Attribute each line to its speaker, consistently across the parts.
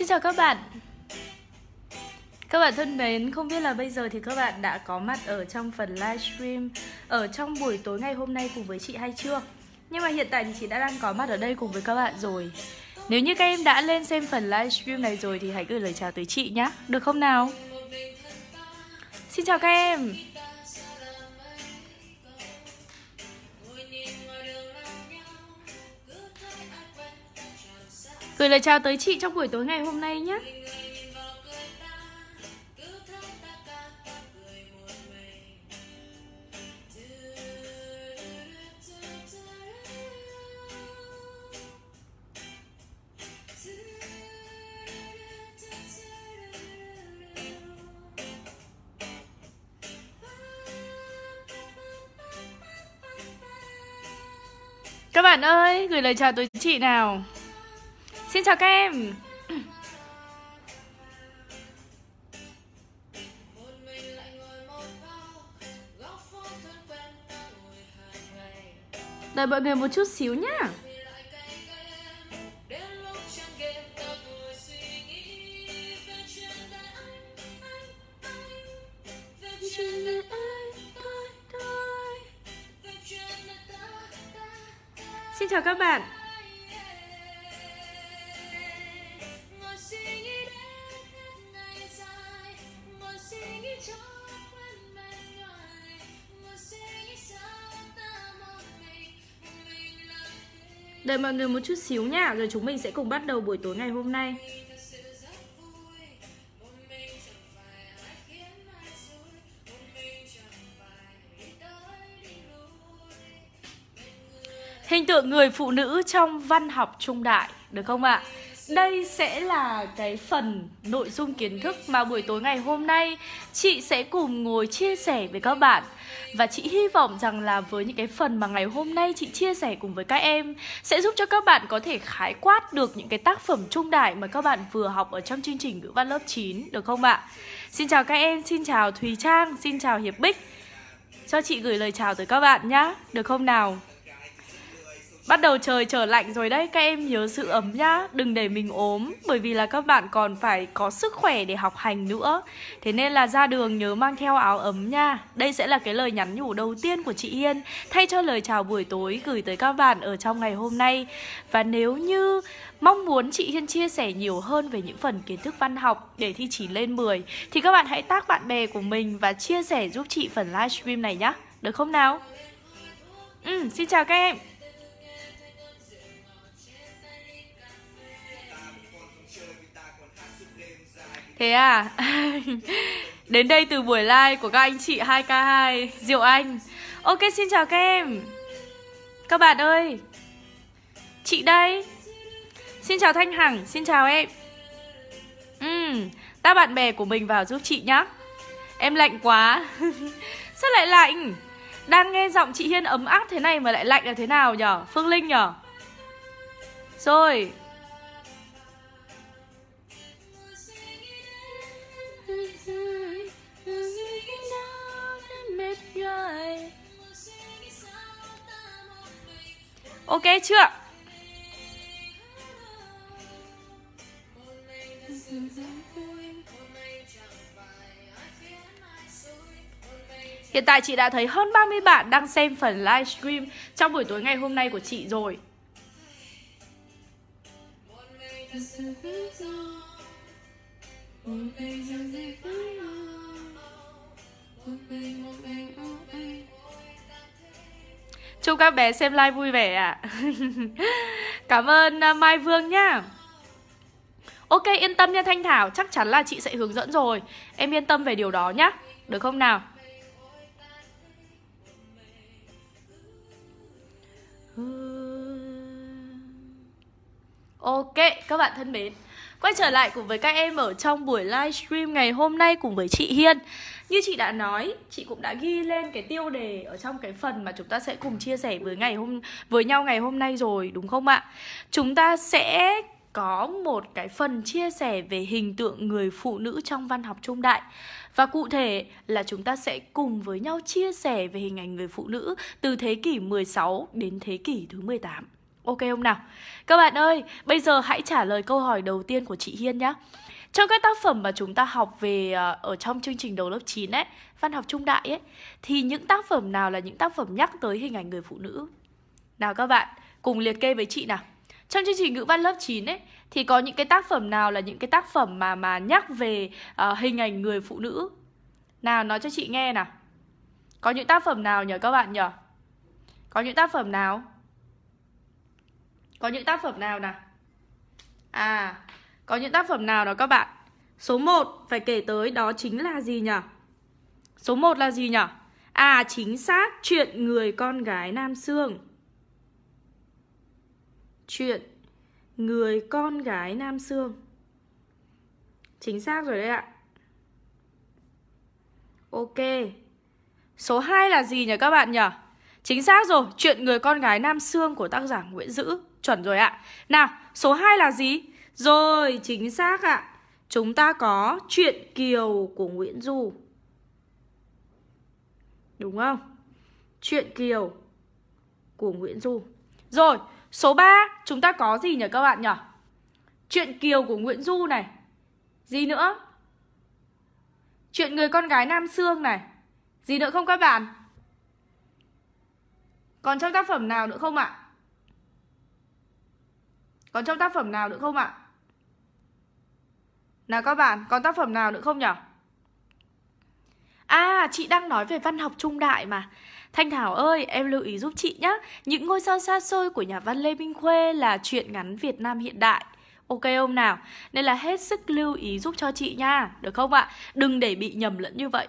Speaker 1: Xin chào các bạn các bạn thân mến, không biết là bây giờ thì các bạn đã có mặt ở trong phần livestream ở trong buổi tối ngày hôm nay cùng với chị hay chưa? Nhưng mà hiện tại thì chị đã đang có mặt ở đây cùng với các bạn rồi. Nếu như các em đã lên xem phần livestream này rồi thì hãy gửi lời chào tới chị nhé, được không nào? Xin chào các em. Gửi lời chào tới chị trong buổi tối ngày hôm nay nhé Các bạn ơi, gửi lời chào tới chị nào Xin chào các em Đợi mọi người một chút xíu nhá Xin chào các bạn Đợi mọi người một chút xíu nha Rồi chúng mình sẽ cùng bắt đầu buổi tối ngày hôm nay Hình tượng người phụ nữ trong văn học trung đại Được không ạ? À? đây sẽ là cái phần nội dung kiến thức mà buổi tối ngày hôm nay chị sẽ cùng ngồi chia sẻ với các bạn và chị hy vọng rằng là với những cái phần mà ngày hôm nay chị chia sẻ cùng với các em sẽ giúp cho các bạn có thể khái quát được những cái tác phẩm trung đại mà các bạn vừa học ở trong chương trình ngữ văn lớp 9 được không ạ? Xin chào các em, xin chào Thùy Trang, xin chào Hiệp Bích. Cho chị gửi lời chào tới các bạn nhá, được không nào? Bắt đầu trời trở lạnh rồi đấy, các em nhớ giữ ấm nhá, đừng để mình ốm Bởi vì là các bạn còn phải có sức khỏe để học hành nữa Thế nên là ra đường nhớ mang theo áo ấm nha Đây sẽ là cái lời nhắn nhủ đầu tiên của chị Hiên Thay cho lời chào buổi tối gửi tới các bạn ở trong ngày hôm nay Và nếu như mong muốn chị Hiên chia sẻ nhiều hơn về những phần kiến thức văn học để thi chỉ lên 10 Thì các bạn hãy tác bạn bè của mình và chia sẻ giúp chị phần livestream này nhá Được không nào? Ừ, xin chào các em Thế à Đến đây từ buổi live của các anh chị 2K2 Diệu Anh Ok xin chào các em Các bạn ơi Chị đây Xin chào Thanh Hằng, xin chào em uhm, Ta bạn bè của mình vào giúp chị nhá Em lạnh quá Rất lại lạnh Đang nghe giọng chị Hiên ấm áp thế này mà lại lạnh là thế nào nhở Phương Linh nhở Rồi mãi ok chưa Hiện tại chị đã thấy hơn 30 bạn đang xem phần livestream trong buổi tối ngày hôm nay của chị rồi.
Speaker 2: Một mình
Speaker 1: Chúc các bé xem live vui vẻ ạ à. Cảm ơn à, Mai Vương nhá Ok yên tâm nha Thanh Thảo Chắc chắn là chị sẽ hướng dẫn rồi Em yên tâm về điều đó nhá Được không nào Ok các bạn thân mến quay trở lại cùng với các em ở trong buổi livestream ngày hôm nay cùng với chị Hiên như chị đã nói chị cũng đã ghi lên cái tiêu đề ở trong cái phần mà chúng ta sẽ cùng chia sẻ với ngày hôm với nhau ngày hôm nay rồi đúng không ạ chúng ta sẽ có một cái phần chia sẻ về hình tượng người phụ nữ trong văn học trung đại và cụ thể là chúng ta sẽ cùng với nhau chia sẻ về hình ảnh người phụ nữ từ thế kỷ 16 đến thế kỷ thứ 18. Ok không nào? Các bạn ơi, bây giờ hãy trả lời câu hỏi đầu tiên của chị Hiên nhé. Trong các tác phẩm mà chúng ta học về à, ở trong chương trình đầu lớp 9 ấy, văn học trung đại ấy thì những tác phẩm nào là những tác phẩm nhắc tới hình ảnh người phụ nữ? Nào các bạn, cùng liệt kê với chị nào. Trong chương trình ngữ văn lớp 9 ấy thì có những cái tác phẩm nào là những cái tác phẩm mà mà nhắc về uh, hình ảnh người phụ nữ? Nào nói cho chị nghe nào. Có những tác phẩm nào nhờ các bạn nhờ Có những tác phẩm nào? Có những tác phẩm nào nào? À, có những tác phẩm nào đó các bạn? Số 1 phải kể tới đó chính là gì nhỉ? Số 1 là gì nhỉ? À, chính xác chuyện người con gái Nam Sương. Chuyện người con gái Nam Sương. Chính xác rồi đấy ạ. Ok. Số 2 là gì nhỉ các bạn nhỉ? Chính xác rồi, chuyện người con gái Nam Sương của tác giả Nguyễn Dữ. Chuẩn rồi ạ. Nào, số 2 là gì? Rồi, chính xác ạ. Chúng ta có Chuyện Kiều của Nguyễn Du. Đúng không? Chuyện Kiều của Nguyễn Du. Rồi, số 3 chúng ta có gì nhỉ các bạn nhỉ? Chuyện Kiều của Nguyễn Du này. Gì nữa? Chuyện người con gái Nam Sương này. Gì nữa không các bạn? Còn trong tác phẩm nào nữa không ạ? Còn trong tác phẩm nào nữa không ạ? À? Nào các bạn, còn tác phẩm nào nữa không nhỉ? À, chị đang nói về văn học trung đại mà Thanh Thảo ơi, em lưu ý giúp chị nhé Những ngôi sao xa xôi của nhà văn Lê Minh Khuê là truyện ngắn Việt Nam hiện đại Ok không nào? Nên là hết sức lưu ý giúp cho chị nha Được không ạ? Đừng để bị nhầm lẫn như vậy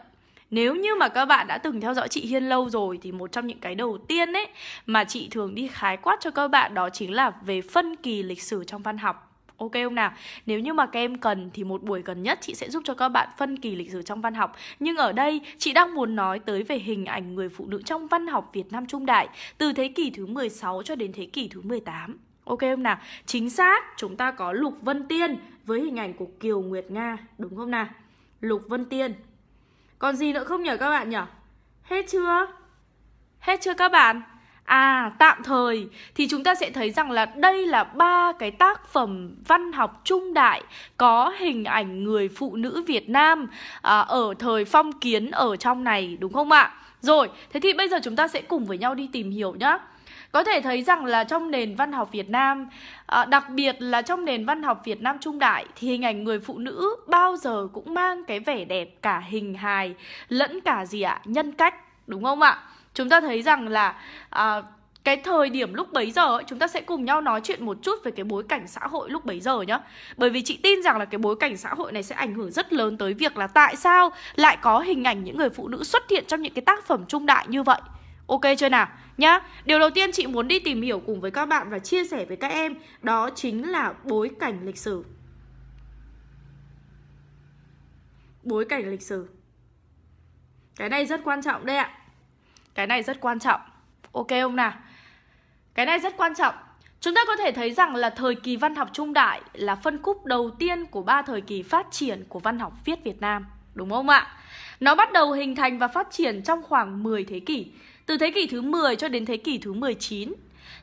Speaker 1: nếu như mà các bạn đã từng theo dõi chị Hiên lâu rồi thì một trong những cái đầu tiên ấy mà chị thường đi khái quát cho các bạn đó chính là về phân kỳ lịch sử trong văn học. Ok không nào? Nếu như mà các em cần thì một buổi gần nhất chị sẽ giúp cho các bạn phân kỳ lịch sử trong văn học. Nhưng ở đây chị đang muốn nói tới về hình ảnh người phụ nữ trong văn học Việt Nam trung đại từ thế kỷ thứ 16 cho đến thế kỷ thứ 18. Ok không nào? Chính xác, chúng ta có Lục Vân Tiên với hình ảnh của Kiều Nguyệt Nga, đúng không nào? Lục Vân Tiên còn gì nữa không nhỉ các bạn nhỉ? Hết chưa? Hết chưa các bạn? À, tạm thời thì chúng ta sẽ thấy rằng là đây là ba cái tác phẩm văn học trung đại có hình ảnh người phụ nữ Việt Nam à, ở thời phong kiến ở trong này đúng không ạ? Rồi, thế thì bây giờ chúng ta sẽ cùng với nhau đi tìm hiểu nhá. Có thể thấy rằng là trong nền văn học Việt Nam, à, đặc biệt là trong nền văn học Việt Nam trung đại thì hình ảnh người phụ nữ bao giờ cũng mang cái vẻ đẹp cả hình hài lẫn cả gì ạ, à, nhân cách, đúng không ạ? Chúng ta thấy rằng là à, cái thời điểm lúc bấy giờ chúng ta sẽ cùng nhau nói chuyện một chút về cái bối cảnh xã hội lúc bấy giờ nhá. Bởi vì chị tin rằng là cái bối cảnh xã hội này sẽ ảnh hưởng rất lớn tới việc là tại sao lại có hình ảnh những người phụ nữ xuất hiện trong những cái tác phẩm trung đại như vậy. Ok chưa nào? nhá. Điều đầu tiên chị muốn đi tìm hiểu cùng với các bạn và chia sẻ với các em đó chính là bối cảnh lịch sử. Bối cảnh lịch sử. Cái này rất quan trọng đây ạ. Cái này rất quan trọng. Ok không nào? Cái này rất quan trọng. Chúng ta có thể thấy rằng là thời kỳ văn học trung đại là phân khúc đầu tiên của ba thời kỳ phát triển của văn học viết Việt Nam, đúng không ạ? Nó bắt đầu hình thành và phát triển trong khoảng 10 thế kỷ, từ thế kỷ thứ 10 cho đến thế kỷ thứ 19.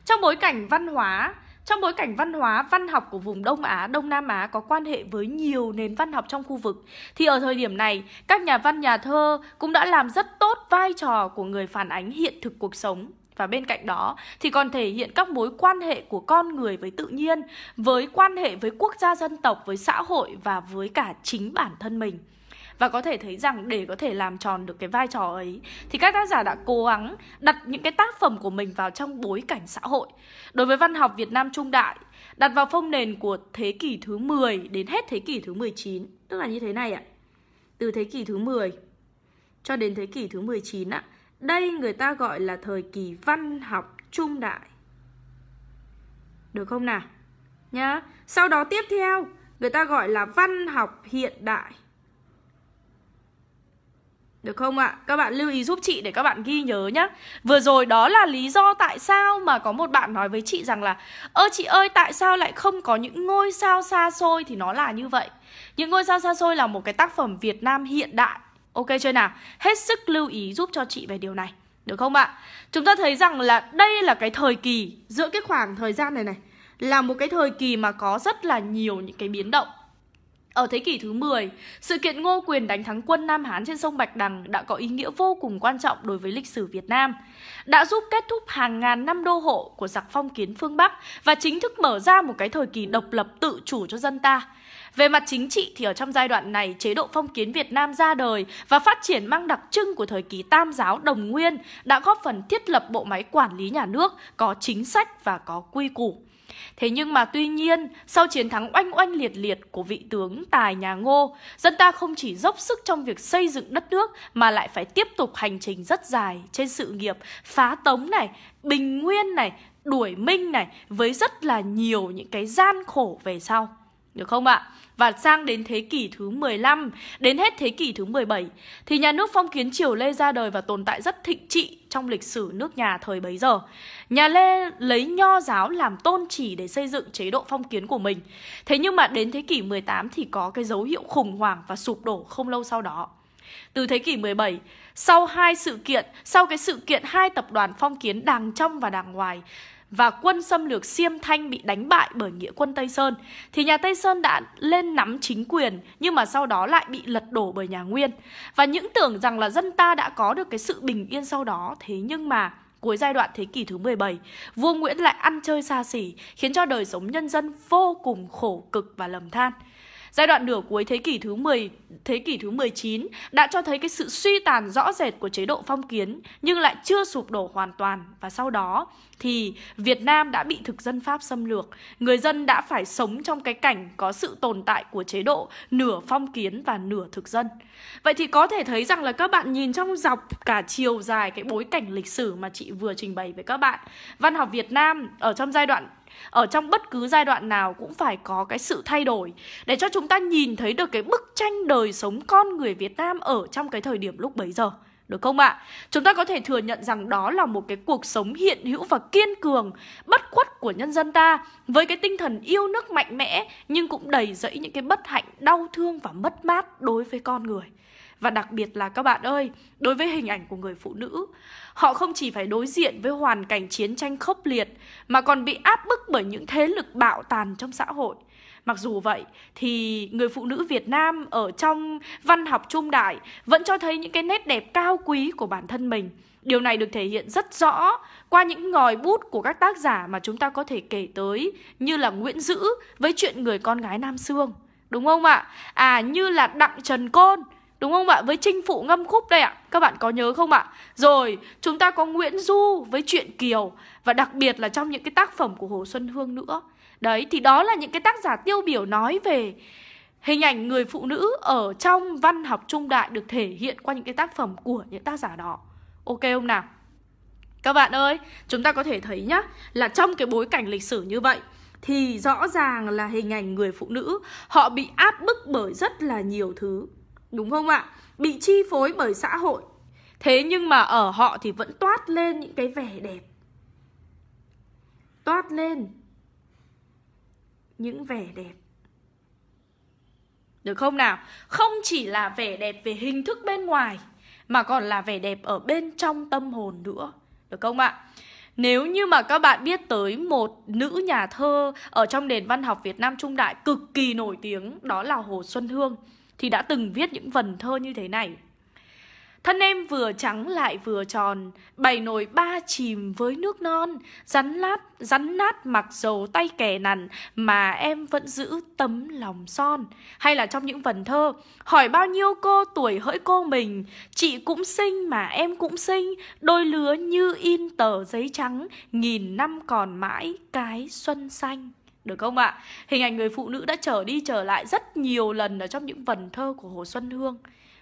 Speaker 1: Trong bối cảnh văn hóa, trong bối cảnh văn hóa, văn học của vùng Đông Á, Đông Nam Á có quan hệ với nhiều nền văn học trong khu vực, thì ở thời điểm này, các nhà văn nhà thơ cũng đã làm rất tốt vai trò của người phản ánh hiện thực cuộc sống. Và bên cạnh đó thì còn thể hiện các mối quan hệ của con người với tự nhiên, với quan hệ với quốc gia dân tộc, với xã hội và với cả chính bản thân mình và có thể thấy rằng để có thể làm tròn được cái vai trò ấy thì các tác giả đã cố gắng đặt những cái tác phẩm của mình vào trong bối cảnh xã hội. Đối với văn học Việt Nam trung đại, đặt vào phong nền của thế kỷ thứ 10 đến hết thế kỷ thứ 19, tức là như thế này ạ. Từ thế kỷ thứ 10 cho đến thế kỷ thứ 19 ạ. À, đây người ta gọi là thời kỳ văn học trung đại. Được không nào? Nhá. Sau đó tiếp theo, người ta gọi là văn học hiện đại. Được không ạ? Các bạn lưu ý giúp chị để các bạn ghi nhớ nhá Vừa rồi đó là lý do tại sao mà có một bạn nói với chị rằng là Ơ chị ơi tại sao lại không có những ngôi sao xa xôi thì nó là như vậy Những ngôi sao xa xôi là một cái tác phẩm Việt Nam hiện đại Ok chưa nào? Hết sức lưu ý giúp cho chị về điều này Được không ạ? Chúng ta thấy rằng là đây là cái thời kỳ giữa cái khoảng thời gian này này Là một cái thời kỳ mà có rất là nhiều những cái biến động ở thế kỷ thứ 10, sự kiện Ngô Quyền đánh thắng quân Nam Hán trên sông Bạch Đằng đã có ý nghĩa vô cùng quan trọng đối với lịch sử Việt Nam, đã giúp kết thúc hàng ngàn năm đô hộ của giặc phong kiến phương Bắc và chính thức mở ra một cái thời kỳ độc lập tự chủ cho dân ta. Về mặt chính trị thì ở trong giai đoạn này, chế độ phong kiến Việt Nam ra đời và phát triển mang đặc trưng của thời kỳ Tam giáo Đồng Nguyên đã góp phần thiết lập bộ máy quản lý nhà nước có chính sách và có quy củ. Thế nhưng mà tuy nhiên, sau chiến thắng oanh oanh liệt liệt của vị tướng tài nhà Ngô, dân ta không chỉ dốc sức trong việc xây dựng đất nước mà lại phải tiếp tục hành trình rất dài trên sự nghiệp phá tống này, bình nguyên này, đuổi minh này với rất là nhiều những cái gian khổ về sau. Được không ạ? Và sang đến thế kỷ thứ 15, đến hết thế kỷ thứ 17 thì nhà nước phong kiến triều Lê ra đời và tồn tại rất thịnh trị trong lịch sử nước nhà thời bấy giờ. Nhà Lê lấy nho giáo làm tôn chỉ để xây dựng chế độ phong kiến của mình. Thế nhưng mà đến thế kỷ 18 thì có cái dấu hiệu khủng hoảng và sụp đổ không lâu sau đó. Từ thế kỷ 17, sau hai sự kiện, sau cái sự kiện hai tập đoàn phong kiến đàng trong và đàng ngoài và quân xâm lược Siêm Thanh bị đánh bại bởi nghĩa quân Tây Sơn thì nhà Tây Sơn đã lên nắm chính quyền nhưng mà sau đó lại bị lật đổ bởi nhà Nguyên. Và những tưởng rằng là dân ta đã có được cái sự bình yên sau đó thế nhưng mà cuối giai đoạn thế kỷ thứ 17, vua Nguyễn lại ăn chơi xa xỉ, khiến cho đời sống nhân dân vô cùng khổ cực và lầm than. Giai đoạn nửa cuối thế kỷ thứ 10, thế kỷ thứ 19 đã cho thấy cái sự suy tàn rõ rệt của chế độ phong kiến nhưng lại chưa sụp đổ hoàn toàn và sau đó thì Việt Nam đã bị thực dân Pháp xâm lược. Người dân đã phải sống trong cái cảnh có sự tồn tại của chế độ nửa phong kiến và nửa thực dân. Vậy thì có thể thấy rằng là các bạn nhìn trong dọc cả chiều dài cái bối cảnh lịch sử mà chị vừa trình bày với các bạn, văn học Việt Nam ở trong giai đoạn ở trong bất cứ giai đoạn nào cũng phải có cái sự thay đổi để cho chúng ta nhìn thấy được cái bức tranh đời sống con người Việt Nam ở trong cái thời điểm lúc bấy giờ được không ạ? Chúng ta có thể thừa nhận rằng đó là một cái cuộc sống hiện hữu và kiên cường, bất khuất của nhân dân ta với cái tinh thần yêu nước mạnh mẽ nhưng cũng đầy dẫy những cái bất hạnh, đau thương và mất mát đối với con người và đặc biệt là các bạn ơi đối với hình ảnh của người phụ nữ họ không chỉ phải đối diện với hoàn cảnh chiến tranh khốc liệt mà còn bị áp bức bởi những thế lực bạo tàn trong xã hội Mặc dù vậy thì người phụ nữ Việt Nam ở trong văn học trung đại vẫn cho thấy những cái nét đẹp cao quý của bản thân mình. Điều này được thể hiện rất rõ qua những ngòi bút của các tác giả mà chúng ta có thể kể tới như là Nguyễn Dữ với chuyện người con gái Nam Sương. Đúng không ạ? À như là Đặng Trần Côn Đúng không ạ? Với chinh phụ ngâm khúc đây ạ Các bạn có nhớ không ạ? Rồi chúng ta có Nguyễn Du với truyện Kiều Và đặc biệt là trong những cái tác phẩm của Hồ Xuân Hương nữa Đấy thì đó là những cái tác giả tiêu biểu nói về hình ảnh người phụ nữ ở trong văn học trung đại được thể hiện qua những cái tác phẩm của những tác giả đó ok không nào các bạn ơi chúng ta có thể thấy nhá là trong cái bối cảnh lịch sử như vậy thì rõ ràng là hình ảnh người phụ nữ họ bị áp bức bởi rất là nhiều thứ Đúng không ạ? Bị chi phối bởi xã hội Thế nhưng mà ở họ thì vẫn toát lên những cái vẻ đẹp Toát lên những vẻ đẹp Được không nào? Không chỉ là vẻ đẹp về hình thức bên ngoài Mà còn là vẻ đẹp ở bên trong tâm hồn nữa Được không ạ? Nếu như mà các bạn biết tới một nữ nhà thơ ở trong nền văn học Việt Nam Trung Đại cực kỳ nổi tiếng đó là Hồ Xuân Hương thì đã từng viết những vần thơ như thế này. Thân em vừa trắng lại vừa tròn, bày nồi ba chìm với nước non, rắn lát, rắn nát mặc dầu tay kẻ nằn mà em vẫn giữ tấm lòng son. Hay là trong những vần thơ, hỏi bao nhiêu cô tuổi hỡi cô mình, chị cũng sinh mà em cũng sinh, đôi lứa như in tờ giấy trắng, nghìn năm còn mãi cái xuân xanh được không ạ? Hình ảnh người phụ nữ đã trở đi trở lại rất nhiều lần ở trong những vần thơ của Hồ Xuân Hương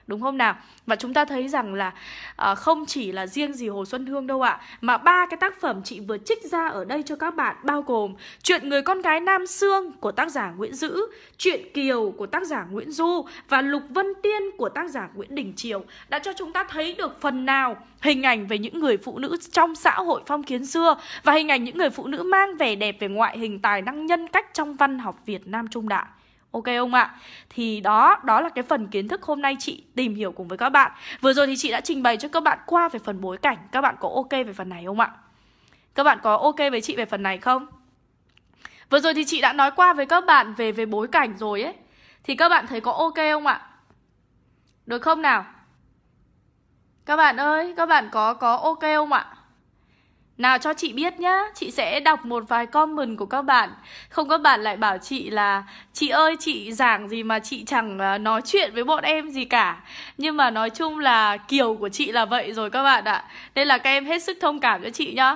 Speaker 1: đúng không nào và chúng ta thấy rằng là à, không chỉ là riêng gì hồ xuân hương đâu ạ à, mà ba cái tác phẩm chị vừa trích ra ở đây cho các bạn bao gồm chuyện người con gái nam xương của tác giả nguyễn dữ chuyện kiều của tác giả nguyễn du và lục vân tiên của tác giả nguyễn đình triều đã cho chúng ta thấy được phần nào hình ảnh về những người phụ nữ trong xã hội phong kiến xưa và hình ảnh những người phụ nữ mang vẻ đẹp về ngoại hình tài năng nhân cách trong văn học việt nam trung đại Ok không ạ? Thì đó, đó là cái phần kiến thức hôm nay chị tìm hiểu cùng với các bạn Vừa rồi thì chị đã trình bày cho các bạn qua về phần bối cảnh Các bạn có ok về phần này không ạ? Các bạn có ok với chị về phần này không? Vừa rồi thì chị đã nói qua với các bạn về về bối cảnh rồi ấy Thì các bạn thấy có ok không ạ? Được không nào? Các bạn ơi, các bạn có có ok không ạ? Nào cho chị biết nhá, chị sẽ đọc một vài comment của các bạn Không các bạn lại bảo chị là Chị ơi chị giảng gì mà chị chẳng à, nói chuyện với bọn em gì cả Nhưng mà nói chung là kiểu của chị là vậy rồi các bạn ạ Nên là các em hết sức thông cảm cho chị nhá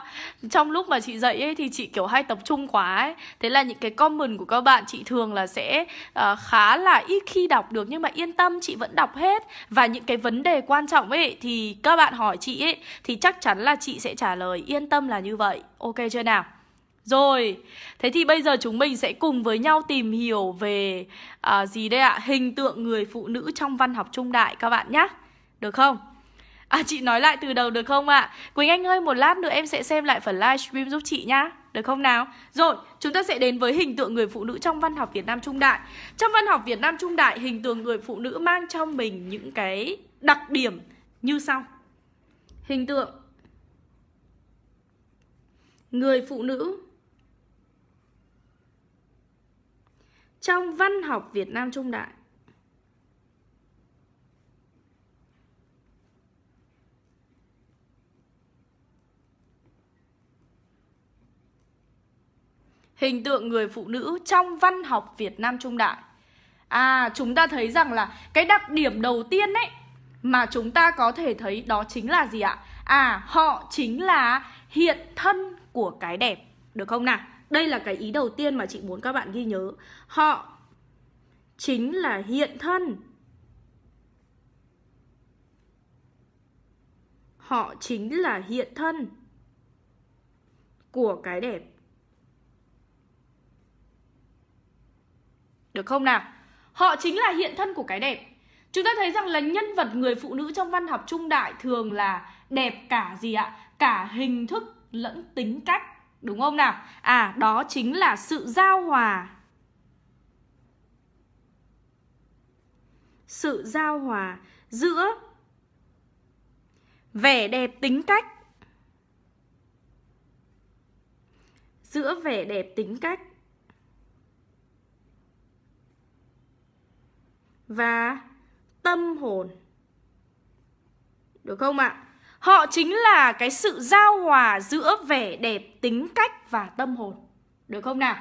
Speaker 1: Trong lúc mà chị dạy ấy thì chị kiểu hay tập trung quá ấy Thế là những cái comment của các bạn chị thường là sẽ uh, khá là ít khi đọc được Nhưng mà yên tâm chị vẫn đọc hết Và những cái vấn đề quan trọng ấy thì các bạn hỏi chị ấy Thì chắc chắn là chị sẽ trả lời yên tâm là như vậy ok chưa nào rồi, thế thì bây giờ chúng mình sẽ cùng với nhau tìm hiểu về à, gì đây ạ? Hình tượng người phụ nữ trong văn học trung đại các bạn nhé. Được không? À chị nói lại từ đầu được không ạ? À? Quỳnh Anh ơi, một lát nữa em sẽ xem lại phần livestream giúp chị nhá. Được không nào? Rồi, chúng ta sẽ đến với hình tượng người phụ nữ trong văn học Việt Nam trung đại. Trong văn học Việt Nam trung đại, hình tượng người phụ nữ mang trong mình những cái đặc điểm như sau. Hình tượng người phụ nữ trong văn học Việt Nam trung đại hình tượng người phụ nữ trong văn học Việt Nam trung đại. À, chúng ta thấy rằng là cái đặc điểm đầu tiên ấy mà chúng ta có thể thấy đó chính là gì ạ? À, họ chính là hiện thân của cái đẹp được không nào đây là cái ý đầu tiên mà chị muốn các bạn ghi nhớ họ chính là hiện thân họ chính là hiện thân của cái đẹp được không nào họ chính là hiện thân của cái đẹp chúng ta thấy rằng là nhân vật người phụ nữ trong văn học trung đại thường là đẹp cả gì ạ cả hình thức lẫn tính cách Đúng không nào? À đó chính là sự giao hòa Sự giao hòa giữa vẻ đẹp tính cách giữa vẻ đẹp tính cách và tâm hồn được không ạ Họ chính là cái sự giao hòa giữa vẻ đẹp, tính cách và tâm hồn. Được không nào?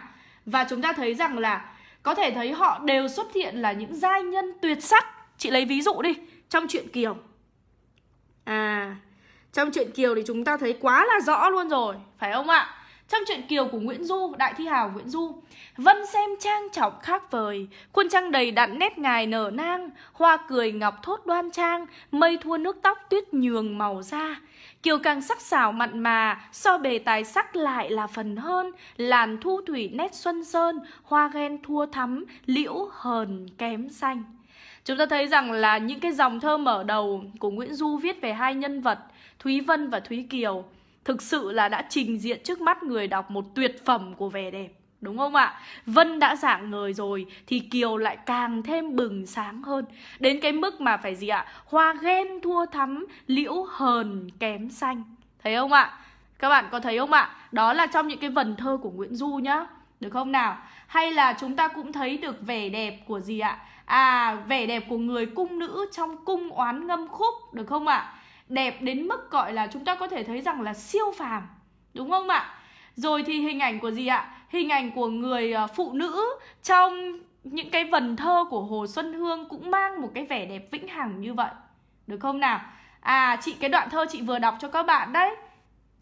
Speaker 1: Và chúng ta thấy rằng là có thể thấy họ đều xuất hiện là những giai nhân tuyệt sắc. Chị lấy ví dụ đi, trong truyện Kiều. À, trong truyện Kiều thì chúng ta thấy quá là rõ luôn rồi, phải không ạ? Trong truyện Kiều của Nguyễn Du, Đại Thi Hào Nguyễn Du Vân xem trang trọng khác vời Khuôn trăng đầy đặn nét ngài nở nang Hoa cười ngọc thốt đoan trang Mây thua nước tóc tuyết nhường màu da Kiều càng sắc xảo mặn mà So bề tài sắc lại là phần hơn Làn thu thủy nét xuân sơn Hoa ghen thua thắm Liễu hờn kém xanh Chúng ta thấy rằng là những cái dòng thơ mở đầu của Nguyễn Du viết về hai nhân vật Thúy Vân và Thúy Kiều thực sự là đã trình diện trước mắt người đọc một tuyệt phẩm của vẻ đẹp đúng không ạ vân đã dạng người rồi thì kiều lại càng thêm bừng sáng hơn đến cái mức mà phải gì ạ hoa ghen thua thắm liễu hờn kém xanh thấy không ạ các bạn có thấy không ạ đó là trong những cái vần thơ của nguyễn du nhá được không nào hay là chúng ta cũng thấy được vẻ đẹp của gì ạ à vẻ đẹp của người cung nữ trong cung oán ngâm khúc được không ạ đẹp đến mức gọi là chúng ta có thể thấy rằng là siêu phàm đúng không ạ rồi thì hình ảnh của gì ạ hình ảnh của người ờ, phụ nữ trong những cái vần thơ của hồ xuân hương cũng mang một cái vẻ đẹp vĩnh hằng như vậy được không nào à chị cái đoạn thơ chị vừa đọc cho các bạn đấy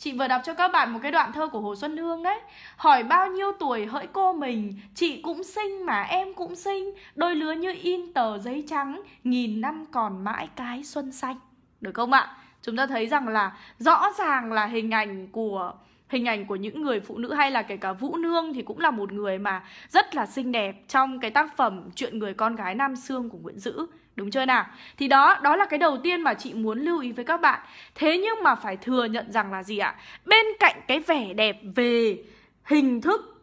Speaker 1: Chị vừa đọc cho các bạn một cái đoạn thơ của Hồ Xuân Hương đấy Hỏi bao nhiêu tuổi hỡi cô mình Chị cũng sinh mà em cũng sinh, Đôi lứa như in tờ giấy trắng Nghìn năm còn mãi cái xuân xanh được không ạ? Chúng ta thấy rằng là rõ ràng là hình ảnh của hình ảnh của những người phụ nữ hay là kể cả Vũ Nương thì cũng là một người mà rất là xinh đẹp trong cái tác phẩm Chuyện người con gái Nam xương của Nguyễn Dữ. Đúng chưa nào? Thì đó, đó là cái đầu tiên mà chị muốn lưu ý với các bạn. Thế nhưng mà phải thừa nhận rằng là gì ạ? Bên cạnh cái vẻ đẹp về hình thức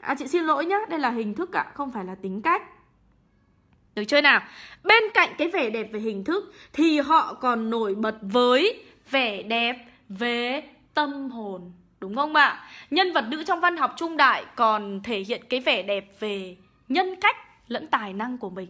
Speaker 1: À chị xin lỗi nhá, đây là hình thức ạ, không phải là tính cách được chưa nào? Bên cạnh cái vẻ đẹp về hình thức thì họ còn nổi bật với vẻ đẹp về tâm hồn. Đúng không ạ? Nhân vật nữ trong văn học trung đại còn thể hiện cái vẻ đẹp về nhân cách lẫn tài năng của mình.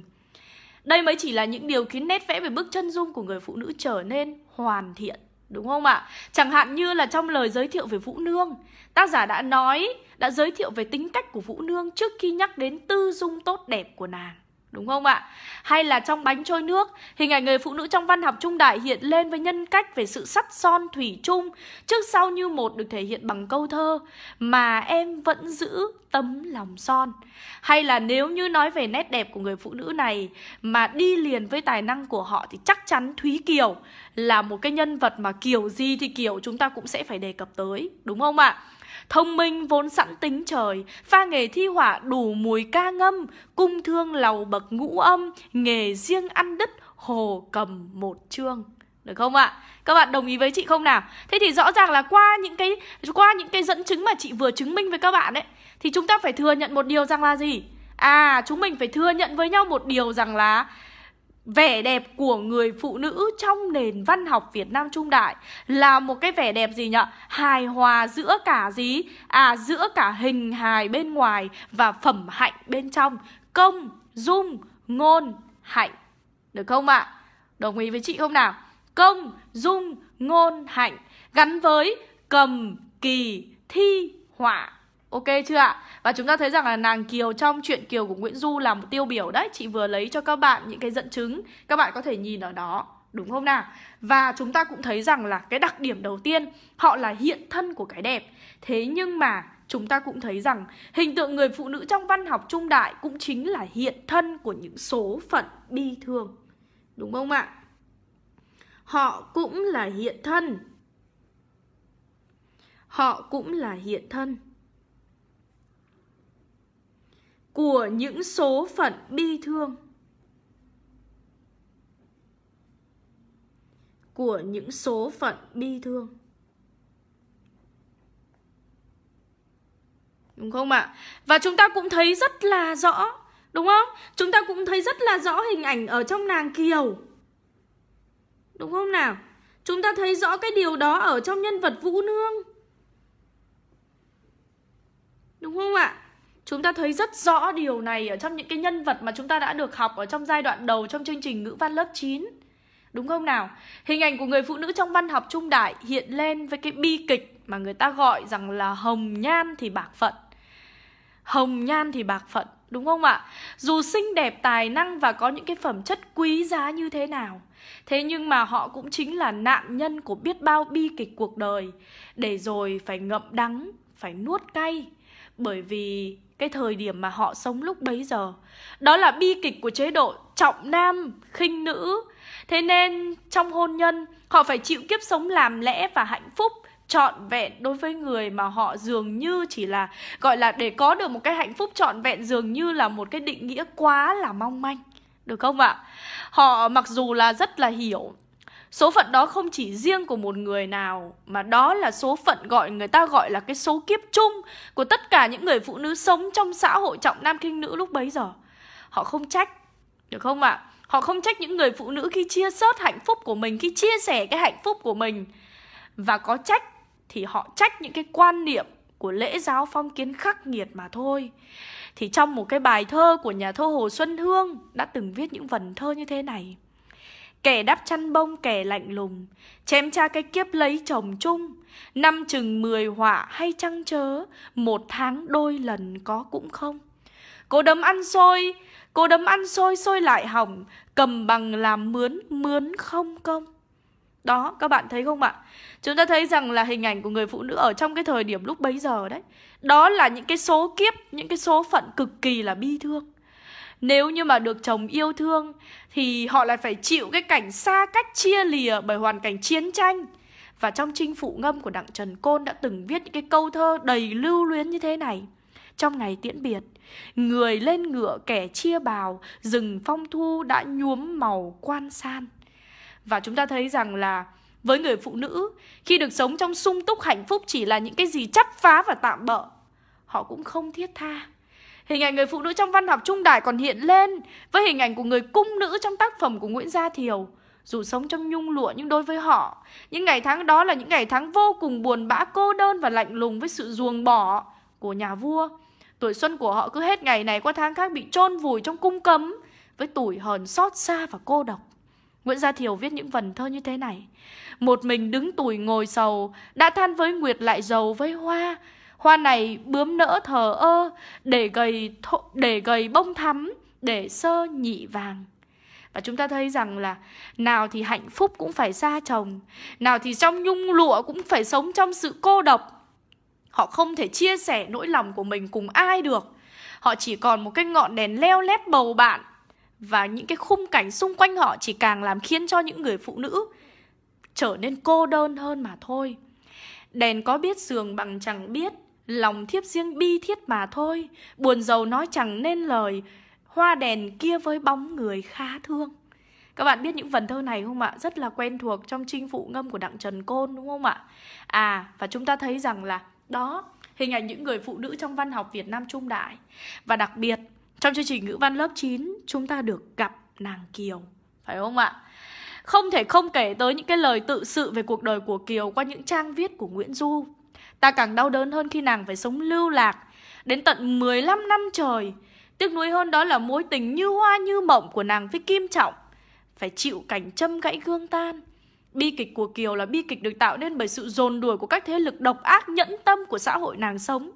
Speaker 1: Đây mới chỉ là những điều khiến nét vẽ về bức chân dung của người phụ nữ trở nên hoàn thiện. Đúng không ạ? Chẳng hạn như là trong lời giới thiệu về Vũ Nương Tác giả đã nói, đã giới thiệu về tính cách của Vũ Nương trước khi nhắc đến tư dung tốt đẹp của nàng đúng không ạ? Hay là trong bánh trôi nước, hình ảnh người phụ nữ trong văn học trung đại hiện lên với nhân cách về sự sắt son thủy chung, trước sau như một được thể hiện bằng câu thơ mà em vẫn giữ tấm lòng son. Hay là nếu như nói về nét đẹp của người phụ nữ này mà đi liền với tài năng của họ thì chắc chắn Thúy Kiều là một cái nhân vật mà kiểu gì thì kiểu chúng ta cũng sẽ phải đề cập tới, đúng không ạ? Thông minh vốn sẵn tính trời, pha nghề thi họa đủ mùi ca ngâm, cung thương lầu bậc ngũ âm, nghề riêng ăn đứt, hồ cầm một chương. Được không ạ? Các bạn đồng ý với chị không nào? Thế thì rõ ràng là qua những cái qua những cái dẫn chứng mà chị vừa chứng minh với các bạn ấy thì chúng ta phải thừa nhận một điều rằng là gì? À, chúng mình phải thừa nhận với nhau một điều rằng là vẻ đẹp của người phụ nữ trong nền văn học Việt Nam trung đại là một cái vẻ đẹp gì nhở? Hài hòa giữa cả gì? À giữa cả hình hài bên ngoài và phẩm hạnh bên trong. Công, dung, ngôn, hạnh. Được không ạ? À? Đồng ý với chị không nào? Công, dung, ngôn, hạnh gắn với cầm, kỳ, thi, họa Ok chưa ạ? Và chúng ta thấy rằng là nàng Kiều trong truyện Kiều của Nguyễn Du là một tiêu biểu đấy Chị vừa lấy cho các bạn những cái dẫn chứng Các bạn có thể nhìn ở đó Đúng không nào? Và chúng ta cũng thấy rằng là cái đặc điểm đầu tiên Họ là hiện thân của cái đẹp Thế nhưng mà chúng ta cũng thấy rằng Hình tượng người phụ nữ trong văn học trung đại Cũng chính là hiện thân của những số phận bi thương Đúng không ạ? Họ cũng là hiện thân Họ cũng là hiện thân của những số phận bi thương của những số phận bi thương đúng không ạ và chúng ta cũng thấy rất là rõ đúng không chúng ta cũng thấy rất là rõ hình ảnh ở trong nàng kiều đúng không nào chúng ta thấy rõ cái điều đó ở trong nhân vật vũ nương đúng không ạ Chúng ta thấy rất rõ điều này ở trong những cái nhân vật mà chúng ta đã được học ở trong giai đoạn đầu trong chương trình ngữ văn lớp 9. Đúng không nào? Hình ảnh của người phụ nữ trong văn học trung đại hiện lên với cái bi kịch mà người ta gọi rằng là hồng nhan thì bạc phận. Hồng nhan thì bạc phận, đúng không ạ? Dù xinh đẹp, tài năng và có những cái phẩm chất quý giá như thế nào, thế nhưng mà họ cũng chính là nạn nhân của biết bao bi kịch cuộc đời, để rồi phải ngậm đắng, phải nuốt cay bởi vì cái thời điểm mà họ sống lúc bấy giờ đó là bi kịch của chế độ trọng nam khinh nữ thế nên trong hôn nhân họ phải chịu kiếp sống làm lẽ và hạnh phúc trọn vẹn đối với người mà họ dường như chỉ là gọi là để có được một cái hạnh phúc trọn vẹn dường như là một cái định nghĩa quá là mong manh được không ạ? Họ mặc dù là rất là hiểu số phận đó không chỉ riêng của một người nào mà đó là số phận gọi người ta gọi là cái số kiếp chung của tất cả những người phụ nữ sống trong xã hội trọng nam kinh nữ lúc bấy giờ họ không trách được không ạ à? họ không trách những người phụ nữ khi chia sớt hạnh phúc của mình khi chia sẻ cái hạnh phúc của mình và có trách thì họ trách những cái quan niệm của lễ giáo phong kiến khắc nghiệt mà thôi thì trong một cái bài thơ của nhà thơ hồ xuân hương đã từng viết những vần thơ như thế này Kẻ đắp chăn bông kẻ lạnh lùng Chém cha cái kiếp lấy chồng chung Năm chừng mười họa hay chăng chớ Một tháng đôi lần có cũng không Cô đấm ăn xôi Cô đấm ăn xôi xôi lại hỏng Cầm bằng làm mướn mướn không công đó, các bạn thấy không ạ? Chúng ta thấy rằng là hình ảnh của người phụ nữ ở trong cái thời điểm lúc bấy giờ đấy Đó là những cái số kiếp, những cái số phận cực kỳ là bi thương Nếu như mà được chồng yêu thương thì họ lại phải chịu cái cảnh xa cách chia lìa bởi hoàn cảnh chiến tranh. Và trong chinh phụ ngâm của Đặng Trần Côn đã từng viết những cái câu thơ đầy lưu luyến như thế này. Trong ngày tiễn biệt, người lên ngựa kẻ chia bào, rừng phong thu đã nhuốm màu quan san. Và chúng ta thấy rằng là với người phụ nữ, khi được sống trong sung túc hạnh phúc chỉ là những cái gì chắp phá và tạm bỡ họ cũng không thiết tha. Hình ảnh người phụ nữ trong văn học trung đại còn hiện lên với hình ảnh của người cung nữ trong tác phẩm của Nguyễn Gia Thiều. Dù sống trong nhung lụa nhưng đối với họ, những ngày tháng đó là những ngày tháng vô cùng buồn bã cô đơn và lạnh lùng với sự ruồng bỏ của nhà vua. Tuổi xuân của họ cứ hết ngày này qua tháng khác bị chôn vùi trong cung cấm với tủi hờn xót xa và cô độc. Nguyễn Gia Thiều viết những vần thơ như thế này Một mình đứng tuổi ngồi sầu Đã than với Nguyệt lại giàu với hoa Hoa này bướm nỡ thờ ơ, để gầy, thô, để gầy bông thắm, để sơ nhị vàng. Và chúng ta thấy rằng là nào thì hạnh phúc cũng phải xa chồng, nào thì trong nhung lụa cũng phải sống trong sự cô độc. Họ không thể chia sẻ nỗi lòng của mình cùng ai được. Họ chỉ còn một cái ngọn đèn leo lét bầu bạn và những cái khung cảnh xung quanh họ chỉ càng làm khiến cho những người phụ nữ trở nên cô đơn hơn mà thôi. Đèn có biết giường bằng chẳng biết, Lòng thiếp riêng bi thiết mà thôi Buồn giàu nói chẳng nên lời Hoa đèn kia với bóng người khá thương các bạn biết những vần thơ này không ạ? Rất là quen thuộc trong Trinh Phụ Ngâm của Đặng Trần Côn đúng không ạ? À, và chúng ta thấy rằng là đó, hình ảnh những người phụ nữ trong văn học Việt Nam Trung Đại. Và đặc biệt, trong chương trình ngữ văn lớp 9, chúng ta được gặp nàng Kiều, phải không ạ? Không thể không kể tới những cái lời tự sự về cuộc đời của Kiều qua những trang viết của Nguyễn Du Ta càng đau đớn hơn khi nàng phải sống lưu lạc Đến tận 15 năm trời Tiếc nuối hơn đó là mối tình như hoa như mộng của nàng với Kim Trọng Phải chịu cảnh châm gãy gương tan Bi kịch của Kiều là bi kịch được tạo nên bởi sự dồn đuổi của các thế lực độc ác nhẫn tâm của xã hội nàng sống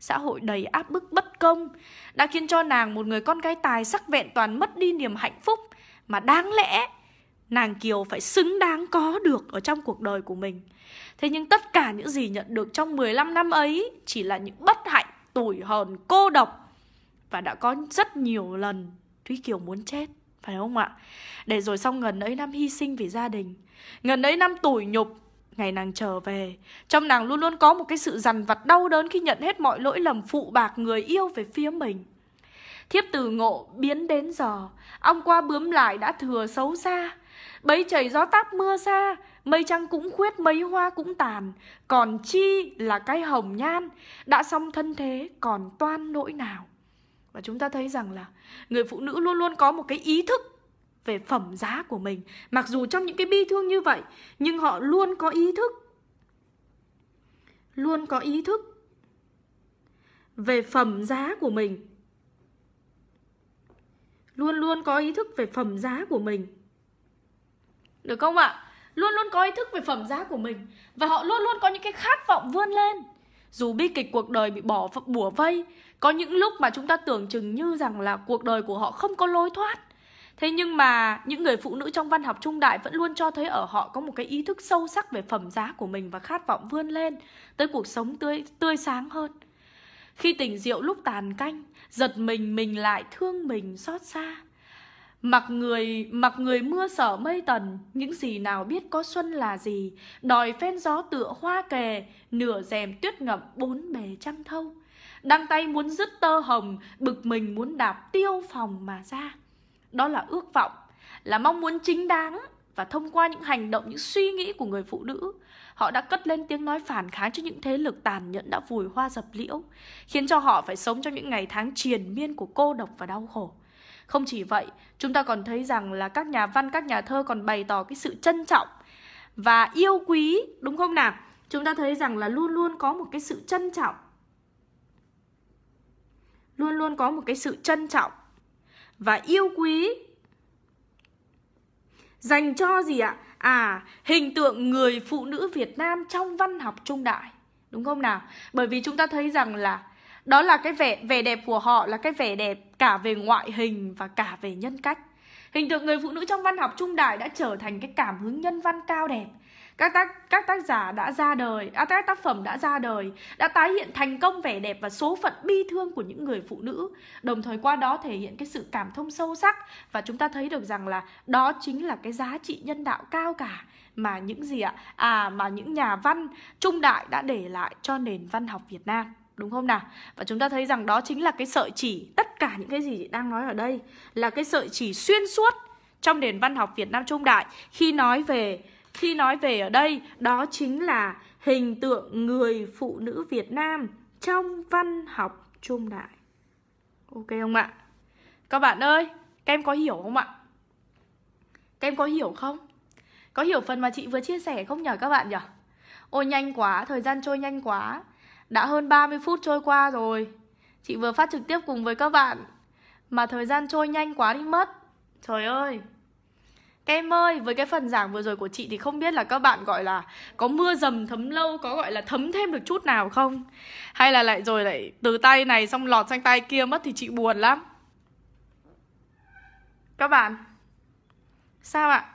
Speaker 1: Xã hội đầy áp bức bất công Đã khiến cho nàng một người con gái tài sắc vẹn toàn mất đi niềm hạnh phúc Mà đáng lẽ nàng Kiều phải xứng đáng có được ở trong cuộc đời của mình Thế nhưng tất cả những gì nhận được trong 15 năm ấy chỉ là những bất hạnh, tủi hờn, cô độc. Và đã có rất nhiều lần Thúy Kiều muốn chết, phải không ạ? Để rồi sau gần ấy năm hy sinh vì gia đình. Gần ấy năm tủi nhục, ngày nàng trở về trong nàng luôn luôn có một cái sự dằn vặt đau đớn khi nhận hết mọi lỗi lầm phụ bạc người yêu về phía mình thiếp từ ngộ biến đến giờ ông qua bướm lại đã thừa xấu xa Bấy trời gió táp mưa xa Mây trăng cũng khuyết mấy hoa cũng tàn Còn chi là cái hồng nhan Đã xong thân thế còn toan nỗi nào Và chúng ta thấy rằng là Người phụ nữ luôn luôn có một cái ý thức về phẩm giá của mình Mặc dù trong những cái bi thương như vậy Nhưng họ luôn có ý thức Luôn có ý thức Về phẩm giá của mình Luôn luôn có ý thức về phẩm giá của mình được không ạ? Luôn luôn có ý thức về phẩm giá của mình Và họ luôn luôn có những cái khát vọng vươn lên Dù bi kịch cuộc đời bị bỏ bùa vây Có những lúc mà chúng ta tưởng chừng như rằng là cuộc đời của họ không có lối thoát Thế nhưng mà những người phụ nữ trong văn học trung đại vẫn luôn cho thấy ở họ có một cái ý thức sâu sắc về phẩm giá của mình và khát vọng vươn lên tới cuộc sống tươi tươi sáng hơn. Khi tỉnh rượu lúc tàn canh, giật mình mình lại thương mình xót xa. Mặc người, mặc người mưa sở mây tần, những gì nào biết có xuân là gì, đòi phen gió tựa hoa kề, nửa rèm tuyết ngậm bốn bề trăm thâu. đăng tay muốn dứt tơ hồng, bực mình muốn đạp tiêu phòng mà ra. Đó là ước vọng, là mong muốn chính đáng và thông qua những hành động, những suy nghĩ của người phụ nữ, họ đã cất lên tiếng nói phản kháng cho những thế lực tàn nhẫn đã vùi hoa dập liễu, khiến cho họ phải sống trong những ngày tháng triền miên của cô độc và đau khổ. Không chỉ vậy, chúng ta còn thấy rằng là các nhà văn, các nhà thơ còn bày tỏ cái sự trân trọng và yêu quý, đúng không nào? Chúng ta thấy rằng là luôn luôn có một cái sự trân trọng. Luôn luôn có một cái sự trân trọng và yêu quý dành cho gì ạ? À, hình tượng người phụ nữ Việt Nam trong văn học trung đại. Đúng không nào? Bởi vì chúng ta thấy rằng là đó là cái vẻ vẻ đẹp của họ là cái vẻ đẹp cả về ngoại hình và cả về nhân cách hình tượng người phụ nữ trong văn học trung đại đã trở thành cái cảm hứng nhân văn cao đẹp các tác các tác giả đã ra đời à, các tác phẩm đã ra đời đã tái hiện thành công vẻ đẹp và số phận bi thương của những người phụ nữ đồng thời qua đó thể hiện cái sự cảm thông sâu sắc và chúng ta thấy được rằng là đó chính là cái giá trị nhân đạo cao cả mà những gì ạ à mà những nhà văn trung đại đã để lại cho nền văn học Việt Nam đúng không nào? Và chúng ta thấy rằng đó chính là cái sợi chỉ tất cả những cái gì chị đang nói ở đây là cái sợi chỉ xuyên suốt trong nền văn học Việt Nam Trung Đại khi nói về khi nói về ở đây đó chính là hình tượng người phụ nữ Việt Nam trong văn học Trung Đại. Ok không ạ? Các bạn ơi, các em có hiểu không ạ? Các em có hiểu không? Có hiểu phần mà chị vừa chia sẻ không nhở các bạn nhở? Ôi nhanh quá, thời gian trôi nhanh quá đã hơn 30 phút trôi qua rồi Chị vừa phát trực tiếp cùng với các bạn Mà thời gian trôi nhanh quá đi mất Trời ơi Các em ơi, với cái phần giảng vừa rồi của chị thì không biết là các bạn gọi là Có mưa dầm thấm lâu, có gọi là thấm thêm được chút nào không Hay là lại rồi lại từ tay này xong lọt sang tay kia mất thì chị buồn lắm Các bạn Sao ạ?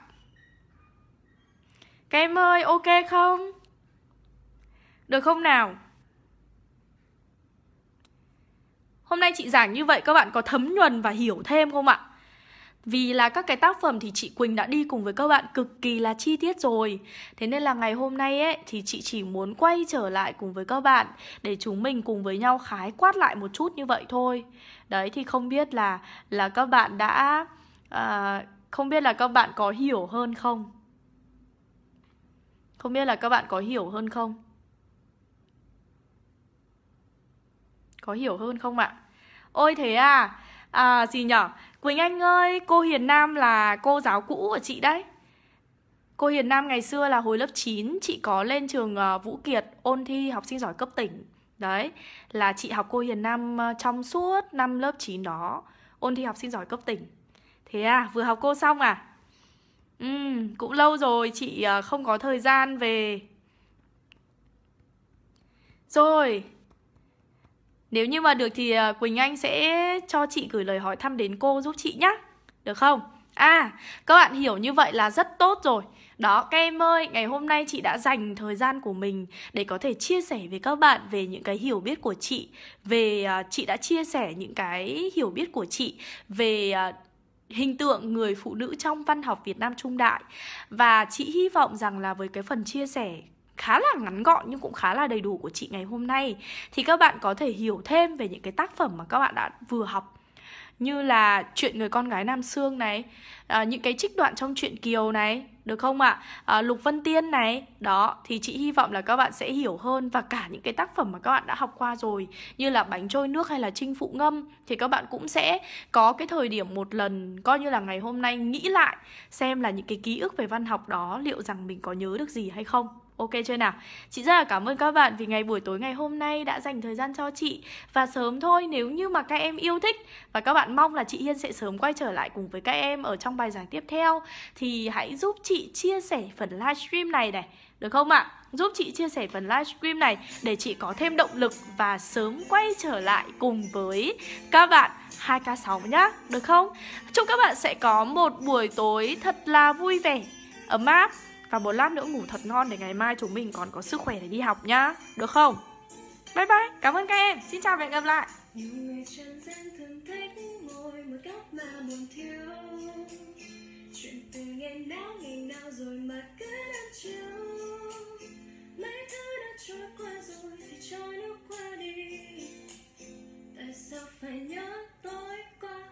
Speaker 1: Các em ơi, ok không? Được không nào? Hôm nay chị giảng như vậy các bạn có thấm nhuần và hiểu thêm không ạ? Vì là các cái tác phẩm thì chị Quỳnh đã đi cùng với các bạn cực kỳ là chi tiết rồi Thế nên là ngày hôm nay ấy thì chị chỉ muốn quay trở lại cùng với các bạn Để chúng mình cùng với nhau khái quát lại một chút như vậy thôi Đấy thì không biết là là các bạn đã... À, không biết là các bạn có hiểu hơn không? Không biết là các bạn có hiểu hơn không? Có hiểu hơn không ạ? Ôi thế à, à gì nhở? Quỳnh Anh ơi, cô Hiền Nam là cô giáo cũ của chị đấy. Cô Hiền Nam ngày xưa là hồi lớp 9 chị có lên trường ờ, Vũ Kiệt ôn thi học sinh giỏi cấp tỉnh. Đấy, là chị học cô Hiền Nam ờ, trong suốt năm lớp 9 đó, ôn thi học sinh giỏi cấp tỉnh. Thế à, vừa học cô xong à? Ừ, cũng lâu rồi chị ờ, không có thời gian về. Rồi, nếu như mà được thì à, Quỳnh Anh sẽ cho chị gửi lời hỏi thăm đến cô giúp chị nhé Được không? À, các bạn hiểu như vậy là rất tốt rồi Đó, các em ơi, ngày hôm nay chị đã dành thời gian của mình Để có thể chia sẻ với các bạn về những cái hiểu biết của chị Về uh, chị đã chia sẻ những cái hiểu biết của chị Về uh, hình tượng người phụ nữ trong văn học Việt Nam Trung Đại Và chị hy vọng rằng là với cái phần chia sẻ khá là ngắn gọn nhưng cũng khá là đầy đủ của chị ngày hôm nay thì các bạn có thể hiểu thêm về những cái tác phẩm mà các bạn đã vừa học như là chuyện người con gái Nam xương này, à, những cái trích đoạn trong truyện Kiều này, được không ạ? À, Lục Vân Tiên này, đó thì chị hy vọng là các bạn sẽ hiểu hơn và cả những cái tác phẩm mà các bạn đã học qua rồi như là bánh trôi nước hay là chinh phụ ngâm thì các bạn cũng sẽ có cái thời điểm một lần coi như là ngày hôm nay nghĩ lại xem là những cái ký ức về văn học đó liệu rằng mình có nhớ được gì hay không. Ok chưa nào? Chị rất là cảm ơn các bạn vì ngày buổi tối ngày hôm nay đã dành thời gian cho chị Và sớm thôi nếu như mà các em yêu thích Và các bạn mong là chị Hiên sẽ sớm quay trở lại cùng với các em ở trong bài giảng tiếp theo Thì hãy giúp chị chia sẻ phần livestream này này Được không ạ? Giúp chị chia sẻ phần livestream này để chị có thêm động lực và sớm quay trở lại cùng với các bạn 2K6 nhá, được không? Chúc các bạn sẽ có một buổi tối thật là vui vẻ, ấm áp và một lát nữa ngủ thật ngon để ngày mai chúng mình còn có sức khỏe để đi học nhá Được không? Bye bye, cảm ơn các em, xin chào và hẹn gặp lại
Speaker 2: Mấy thứ đã trôi qua rồi thì cho nó qua đi Tại sao phải nhớ tối qua